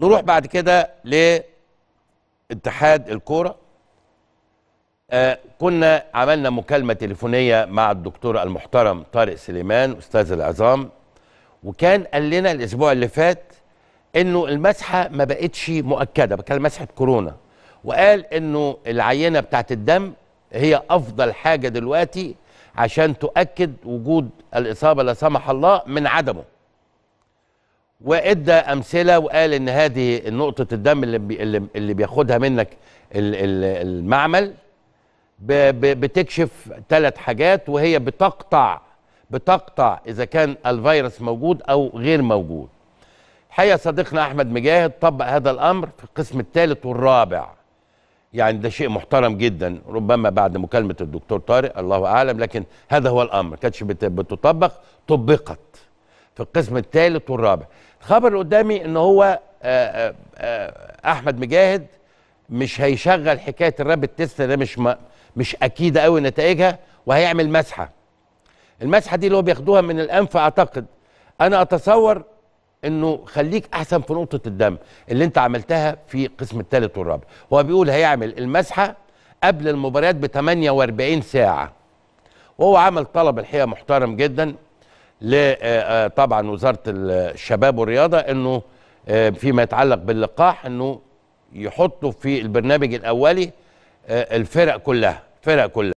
نروح بعد كده لاتحاد الكوره آه كنا عملنا مكالمه تليفونيه مع الدكتور المحترم طارق سليمان استاذ العظام وكان قال لنا الاسبوع اللي فات انه المسحه ما بقتش مؤكده بتكلم مسحه كورونا وقال انه العينه بتاعت الدم هي افضل حاجه دلوقتي عشان تؤكد وجود الاصابه لا سمح الله من عدمه وادى امثله وقال ان هذه نقطه الدم اللي بي اللي بياخدها منك المعمل بتكشف ثلاث حاجات وهي بتقطع بتقطع اذا كان الفيروس موجود او غير موجود. الحقيقه صديقنا احمد مجاهد طبق هذا الامر في القسم الثالث والرابع. يعني ده شيء محترم جدا ربما بعد مكالمه الدكتور طارق الله اعلم لكن هذا هو الامر كانتش بتطبق طبقت في القسم الثالث والرابع الخبر اللي قدامي ان هو آآ آه، آآ آه، آه، احمد مجاهد مش هيشغل حكايه الراب تيست ده مش ما مش اكيده قوي نتائجها وهيعمل مسحه المسحه دي اللي هو بياخدوها من الانف اعتقد انا اتصور انه خليك احسن في نقطه الدم اللي انت عملتها في القسم الثالث والرابع هو بيقول هيعمل المسحه قبل المباريات ب 48 ساعه وهو عمل طلب الحقيقه محترم جدا آه، آه، طبعا وزاره الشباب والرياضه انه آه، فيما يتعلق باللقاح انه يحطوا في البرنامج الاولي الفرق كلها الفرق كلها